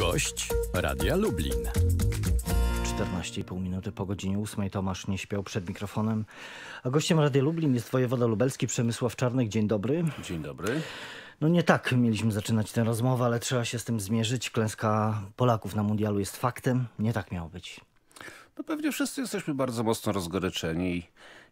Gość Radia Lublin. 14,5 minuty po godzinie 8. Tomasz nie śpiał przed mikrofonem. A gościem Radia Lublin jest wojewoda lubelski Przemysław Czarnek. Dzień dobry. Dzień dobry. No nie tak mieliśmy zaczynać tę rozmowę, ale trzeba się z tym zmierzyć. Klęska Polaków na mundialu jest faktem. Nie tak miało być. No pewnie wszyscy jesteśmy bardzo mocno rozgoryczeni i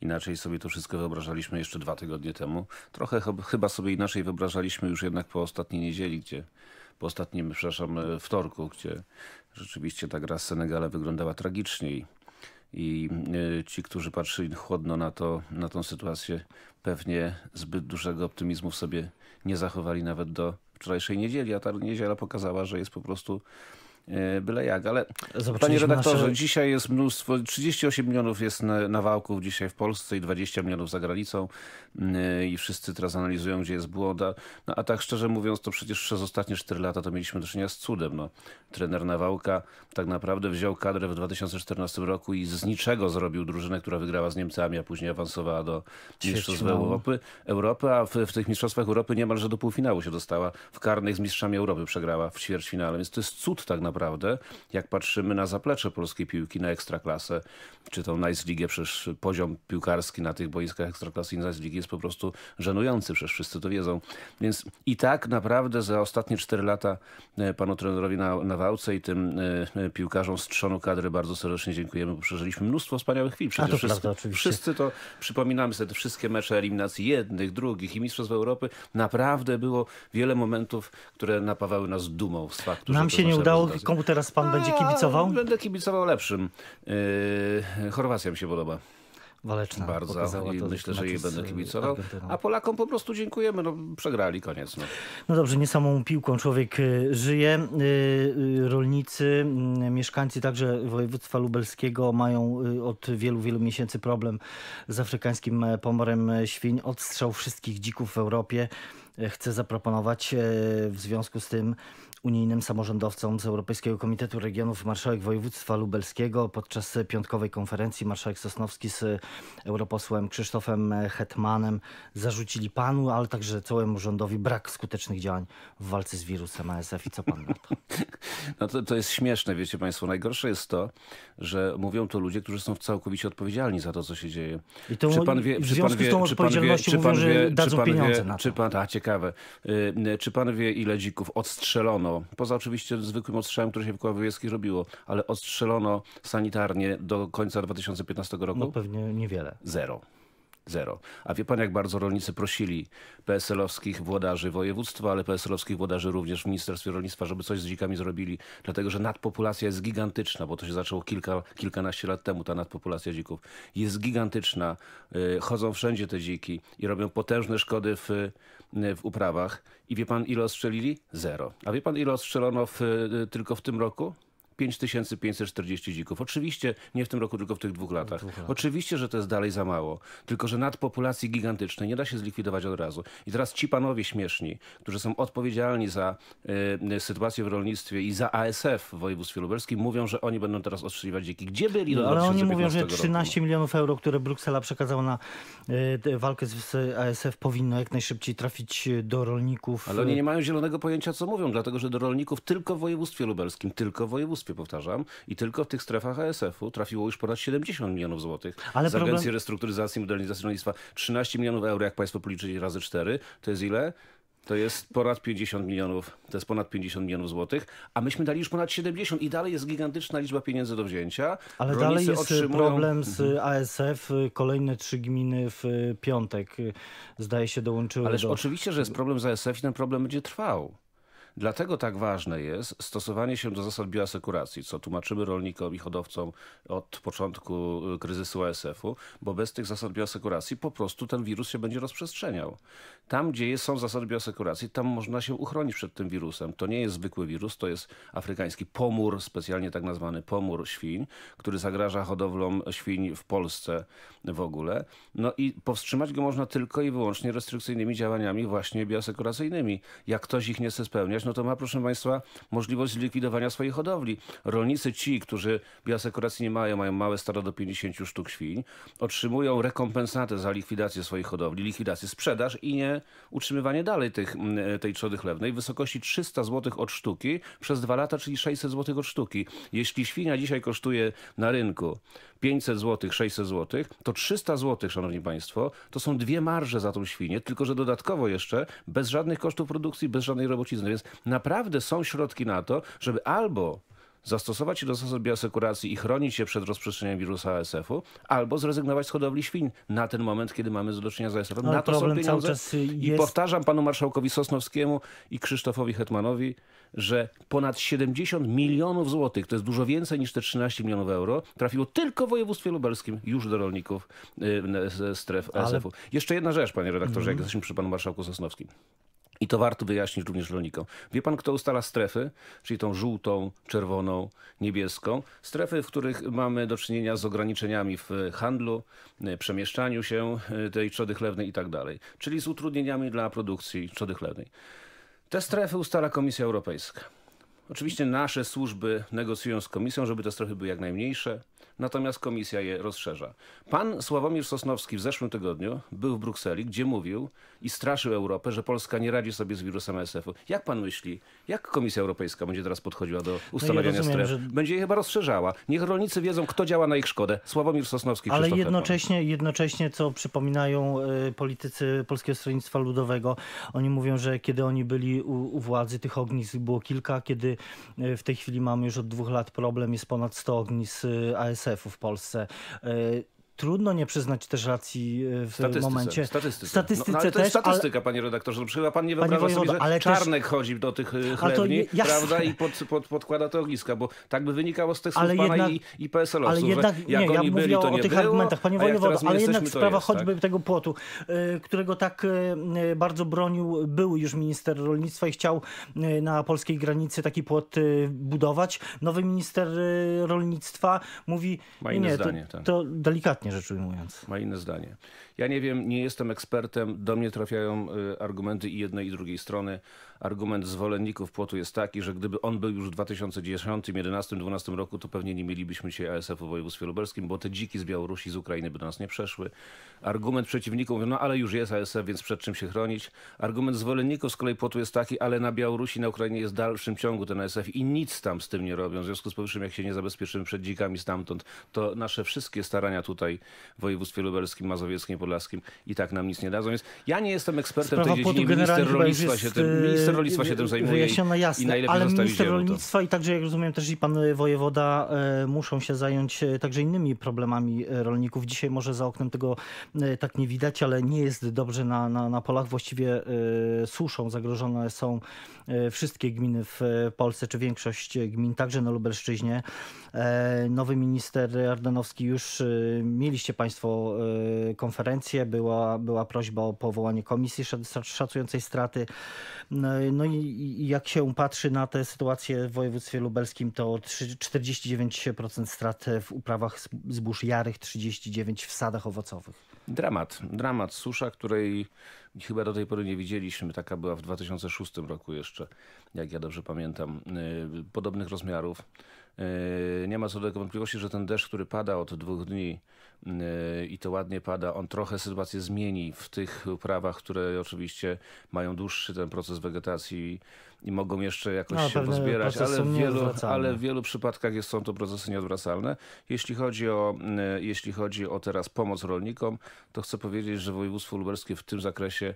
inaczej sobie to wszystko wyobrażaliśmy jeszcze dwa tygodnie temu. Trochę chyba sobie inaczej wyobrażaliśmy już jednak po ostatniej niedzieli, gdzie po ostatnim, przepraszam, e, wtorku, gdzie rzeczywiście ta gra z Senegala wyglądała tragiczniej. I e, ci, którzy patrzyli chłodno na, to, na tą sytuację, pewnie zbyt dużego optymizmu w sobie nie zachowali nawet do wczorajszej niedzieli, a ta niedziela pokazała, że jest po prostu E, byle jak. Ale panie redaktorze, nasze... dzisiaj jest mnóstwo, 38 milionów jest nawałków dzisiaj w Polsce i 20 milionów za granicą y, i wszyscy teraz analizują, gdzie jest błąd. No, a tak szczerze mówiąc, to przecież przez ostatnie 4 lata to mieliśmy do czynienia z cudem. No trener Nawałka tak naprawdę wziął kadrę w 2014 roku i z niczego zrobił drużynę, która wygrała z Niemcami, a później awansowała do Mistrzostw Europy, Europy a w, w tych Mistrzostwach Europy niemalże do półfinału się dostała. W karnych z Mistrzami Europy przegrała w ćwierćfinale, więc to jest cud tak naprawdę, jak patrzymy na zaplecze polskiej piłki, na ekstraklasę, czy tą Nice League, przecież poziom piłkarski na tych boiskach ekstraklasy i Nice League jest po prostu żenujący, przecież wszyscy to wiedzą. Więc i tak naprawdę za ostatnie 4 lata e, panu trenerowi na, na Kawałce i tym e, e, piłkarzom z trzonu kadry bardzo serdecznie dziękujemy, bo przeżyliśmy mnóstwo wspaniałych chwil. Przecież to wszyscy, prawda, wszyscy, to przypominamy sobie, te wszystkie mecze eliminacji jednych, drugich i Mistrzostw Europy. Naprawdę było wiele momentów, które napawały nas dumą z faktu, Nam się nie udało. Komu teraz pan A, będzie kibicował? Będę kibicował lepszym. Yy, e, Chorwacja mi się podoba waleczna. Bardzo i myślę, że jej będę kibicował. A Polakom po prostu dziękujemy. No, przegrali, koniec. No. no dobrze, nie samą piłką człowiek y, żyje. Y, y, rolnicy, mieszkańcy także województwa lubelskiego mają od wielu, wielu miesięcy problem z afrykańskim e, pomorem e, świń. Odstrzał wszystkich dzików w Europie e, Chcę zaproponować w związku z tym unijnym samorządowcom z Europejskiego Komitetu Regionów marszałek województwa lubelskiego podczas piątkowej konferencji marszałek Sosnowski z europosłem Krzysztofem Hetmanem zarzucili panu, ale także całemu rządowi brak skutecznych działań w walce z wirusem ASF i co pan na to? No to, to jest śmieszne, wiecie państwo. Najgorsze jest to, że mówią to ludzie, którzy są całkowicie odpowiedzialni za to, co się dzieje. I to czy pan wie, w związku wie, z tą odpowiedzialnością mówią, wie, że dadzą pieniądze wie, na to. Czy pan, a, ciekawe. Y, czy pan wie, ile dzików odstrzelono ostrzelono, poza oczywiście zwykłym ostrzałem, który się w Kołowiejskiej robiło, ale ostrzelono sanitarnie do końca 2015 roku? No pewnie niewiele. Zero. Zero. A wie pan, jak bardzo rolnicy prosili PSL-owskich włodarzy województwa, ale PSL-owskich włodarzy również w Ministerstwie Rolnictwa, żeby coś z dzikami zrobili, dlatego że nadpopulacja jest gigantyczna, bo to się zaczęło kilka, kilkanaście lat temu, ta nadpopulacja dzików. Jest gigantyczna, y, chodzą wszędzie te dziki i robią potężne szkody w, y, w uprawach. I wie pan, ile ostrzelili? Zero. A wie pan, ile ostrzelono w, y, tylko w tym roku? 5540 dzików. Oczywiście nie w tym roku, tylko w tych dwóch latach. dwóch latach. Oczywiście, że to jest dalej za mało. Tylko, że nadpopulacji gigantycznej nie da się zlikwidować od razu. I teraz ci panowie śmieszni, którzy są odpowiedzialni za y, sytuację w rolnictwie i za ASF w województwie lubelskim, mówią, że oni będą teraz ostrzeliwać dziki. Gdzie byli no, Ale oni mówią, że 13 roku? milionów euro, które Bruksela przekazała na y, walkę z ASF powinno jak najszybciej trafić do rolników. Ale oni nie mają zielonego pojęcia, co mówią, dlatego, że do rolników tylko w województwie lubelskim, tylko w województwie powtarzam, i tylko w tych strefach ASF-u trafiło już ponad 70 milionów złotych Ale z problem... Agencji Restrukturyzacji i Modernizacji Rolnictwa. 13 milionów euro, jak państwo policzyli razy 4, to jest ile? To jest ponad 50 milionów, to jest ponad 50 milionów złotych, a myśmy dali już ponad 70 i dalej jest gigantyczna liczba pieniędzy do wzięcia. Ale Rolnicy dalej jest otrzymują... problem z mhm. ASF, kolejne trzy gminy w e, piątek e, zdaje się dołączyły Ależ do... oczywiście, że jest problem z ASF i ten problem będzie trwał. Dlatego tak ważne jest stosowanie się do zasad bioasekuracji, co tłumaczymy rolnikom i hodowcom od początku y, kryzysu ASF-u, bo bez tych zasad bioasekuracji po prostu ten wirus się będzie rozprzestrzeniał. Tam, gdzie są zasady bioasekuracji, tam można się uchronić przed tym wirusem. To nie jest zwykły wirus, to jest afrykański pomór, specjalnie tak nazwany pomór świń, który zagraża hodowlom świń w Polsce w ogóle. No i powstrzymać go można tylko i wyłącznie restrykcyjnymi działaniami właśnie bioasekuracyjnymi. Jak ktoś ich nie chce spełniać, no to ma, proszę Państwa, możliwość zlikwidowania swojej hodowli. Rolnicy ci, którzy biasekuracji nie mają, mają małe stada do 50 sztuk świń, otrzymują rekompensatę za likwidację swojej hodowli, likwidację, sprzedaż i nie utrzymywanie dalej tych, tej trzody chlewnej w wysokości 300 zł od sztuki przez dwa lata, czyli 600 zł od sztuki. Jeśli świnia dzisiaj kosztuje na rynku 500 zł, 600 zł, to 300 zł, szanowni państwo, to są dwie marże za tą świnię, tylko że dodatkowo jeszcze bez żadnych kosztów produkcji, bez żadnej robocizny. Więc naprawdę są środki na to, żeby albo zastosować się do zasad bioasekuracji i chronić się przed rozprzestrzenianiem wirusa ASF-u, albo zrezygnować z hodowli świń na ten moment, kiedy mamy do czynienia z ASF-em. Na to są pieniądze. I powtarzam panu marszałkowi Sosnowskiemu i Krzysztofowi Hetmanowi, że ponad 70 milionów złotych, to jest dużo więcej niż te 13 milionów euro, trafiło tylko w województwie lubelskim już do rolników y, ze stref ASF-u. Jeszcze jedna rzecz, panie redaktorze, mm. jak mhm. jesteśmy przy panu marszałku Sosnowskim. I to warto wyjaśnić również rolnikom. Wie pan, kto ustala strefy, czyli tą żółtą, czerwoną, niebieską? Strefy, w których mamy do czynienia z ograniczeniami w handlu, y, przemieszczaniu się y, tej trzody chlewnej i tak dalej, czyli z utrudnieniami dla produkcji trzody chlewnej. Te strefy ustala Komisja Europejska. Oczywiście nasze służby negocjują z komisją, żeby te strefy były jak najmniejsze, natomiast komisja je rozszerza. Pan Sławomir Sosnowski w zeszłym tygodniu był w Brukseli, gdzie mówił i straszył Europę, że Polska nie radzi sobie z wirusem ASF-u. Jak pan myśli, jak Komisja Europejska będzie teraz podchodziła do ustanawiania no ja rozumiem, stref? Że... Będzie je chyba rozszerzała. Niech rolnicy wiedzą, kto działa na ich szkodę. Sławomir Sosnowski, Ale jednocześnie, jednocześnie, co przypominają y, politycy Polskiego Stronnictwa Ludowego, oni mówią, że kiedy oni byli u, u władzy, tych ognisk było kilka, kiedy E, w tej chwili mamy już od dwóch lat problem, jest ponad 100 ognisk e, ASF-u w Polsce. E, trudno nie przyznać też racji e, w statystyce, momencie. Statystyce. Statystyce no, ale to jest statystyka, ale... panie redaktorze. No, chyba pan nie wyobraża panie sobie, że Czarnek też... chodzi do tych chlewni, e, to, prawda, i pod, pod, podkłada te ogniska, bo tak by wynikało z tekstów ale pana jednak, i, i PSL-owców, ale jednak, jak nie, ja to nie o tych było, argumentach, panie wojewodo, ale jednak sprawa jest, tak? choćby tak? tego płotu, e, którego tak bardzo bronił były już minister rolnictwa i chciał na polskiej granicy taki płot budować. Nowy minister rolnictwa mówi, nie, zdanie, to, tak. to delikatnie delikatnie rzecz ujmując. Ma inne zdanie. Ja nie wiem, nie jestem ekspertem, do mnie trafiają y, argumenty i jednej i drugiej strony argument zwolenników płotu jest taki, że gdyby on był już w 2010, 11, 12 roku, to pewnie nie mielibyśmy się ASF-u w województwie lubelskim, bo te dziki z Białorusi, z Ukrainy by do nas nie przeszły. Argument przeciwników, no ale już jest ASF, więc przed czym się chronić. Argument zwolenników z kolei płotu jest taki, ale na Białorusi, na Ukrainie jest w dalszym ciągu ten ASF i nic tam z tym nie robią. W związku z powyższym, jak się nie zabezpieczymy przed dzikami stamtąd, to nasze wszystkie starania tutaj w województwie lubelskim, mazowieckim, podlaskim i tak nam nic nie dadzą. Więc ja nie jestem ekspertem Sprawa tej dziedziny. Minister rolnictwa jest... się tym... E, minister minister rolnictwa się tym zajmuje wyjaśnione, jasne, i najlepiej ale minister no rolnictwa to. i także, jak rozumiem, też i pan e, wojewoda e, muszą się zająć e, także innymi problemami rolników. Dzisiaj może za oknem tego tak nie widać, ale nie jest dobrze na, na, na polach. Właściwie suszą zagrożone są wszystkie gminy w Polsce, czy większość gmin, także na Lubelszczyźnie. Nowy minister Ardenowski już mieliście państwo konferencję, była, była prośba o powołanie komisji szacującej straty no i jak się patrzy na tę sytuację w województwie lubelskim, to 49% strat w uprawach zbóż jarych, 39% w sadach owocowych. Dramat. Dramat. Susza, której chyba do tej pory nie widzieliśmy. Taka była w 2006 roku jeszcze, jak ja dobrze pamiętam. Y, podobnych rozmiarów. E, nie ma co do wątpliwości, że ten deszcz, który pada od dwóch dni e, i to ładnie pada, on trochę sytuację zmieni w tych uprawach, które oczywiście mają dłuższy ten proces wegetacji i mogą jeszcze jakoś no, się pozbierać, ale w, wielu, ale w wielu przypadkach jest, są to procesy nieodwracalne. Jeśli chodzi, o, e, jeśli chodzi o teraz pomoc rolnikom, to chcę powiedzieć, że województwo lubelskie w tym zakresie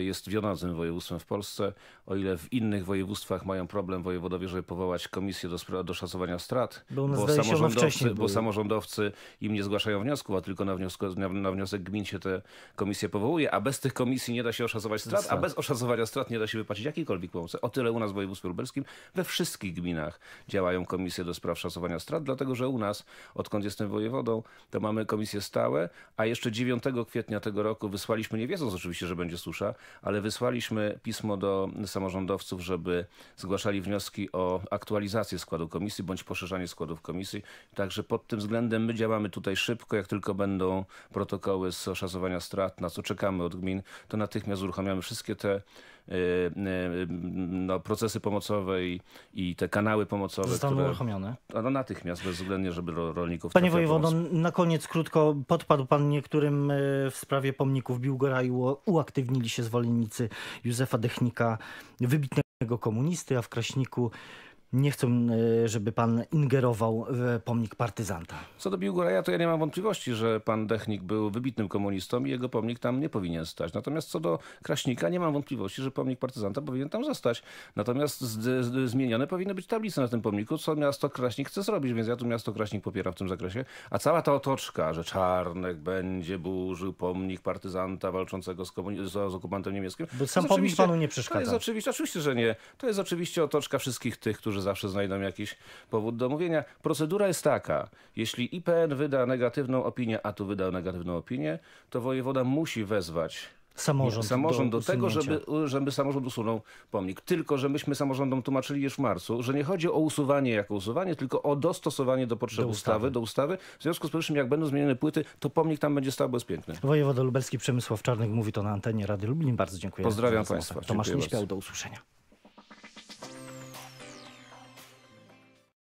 jest wiodącym województwem w Polsce. O ile w innych województwach mają problem wojewodowie, żeby powołać komisję do, do szacowania strat, bo, bo, samorządowcy, bo samorządowcy im nie zgłaszają wniosków, a tylko na, wniosku, na, na, wniosek gmin się te komisje powołuje, a bez tych komisji nie da się oszacować strat, a bez oszacowania strat nie da się wypłacić jakiejkolwiek pomocy. O tyle u nas w województwie lubelskim we wszystkich gminach działają komisje do spraw szacowania strat, dlatego że u nas, odkąd jestem wojewodą, to mamy komisje stałe, a jeszcze 9 kwietnia tego roku wysłaliśmy, nie wiedząc oczywiście, że będzie susza, ale wysłaliśmy pismo do samorządowców, żeby zgłaszali wnioski o aktualizację składu komisji, bo bądź poszerzanie składów komisji. Także pod tym względem my działamy tutaj szybko. Jak tylko będą protokoły z oszacowania strat, na co czekamy od gmin, to natychmiast uruchamiamy wszystkie te e, e, no, procesy pomocowe i, i, te kanały pomocowe. Zostaną które, uruchomione? No, natychmiast, bezwzględnie, żeby rolników... Panie Wojewodo, na koniec krótko podpadł pan niektórym e, w sprawie pomników Biłgora i uaktywnili się zwolennicy Józefa Dechnika, wybitnego komunisty, a w Kraśniku nie chcą, e, żeby pan ingerował w pomnik partyzanta. Co do Biłgoraja, to ja nie mam wątpliwości, że pan Dechnik był wybitnym komunistą i jego pomnik tam nie powinien stać. Natomiast co do Kraśnika, nie mam wątpliwości, że pomnik partyzanta powinien tam zostać. Natomiast z, z, zmienione powinny być tablice na tym pomniku, co miasto Kraśnik chce zrobić, więc ja tu miasto Kraśnik popieram w tym zakresie. A cała ta otoczka, że Czarnek będzie burzył pomnik partyzanta walczącego z, z okupantem niemieckim. Bo sam pomnik panu nie przeszkadza. To jest oczywiście, oczywiście, że nie. To jest oczywiście otoczka wszystkich tych, którzy zawsze znajdą jakiś powód do mówienia. Procedura jest taka, jeśli IPN wyda negatywną opinię, a tu wydał negatywną opinię, to wojewoda musi wezwać Samorząd, samorząd do, do tego, żeby, żeby samorząd usunął pomnik. Tylko, że myśmy samorządom tłumaczyli już w marcu, że nie chodzi o usuwanie jako usuwanie, tylko o dostosowanie do potrzeb do ustawy. ustawy. do ustawy. W związku z tym, jak będą zmienione płyty, to pomnik tam będzie stał, bo piękny. Wojewoda lubelski Przemysław Czarnych mówi to na antenie Rady Lublin. Bardzo dziękuję. Pozdrawiam Państwa. Tomasz Nieśmiał, do usłyszenia.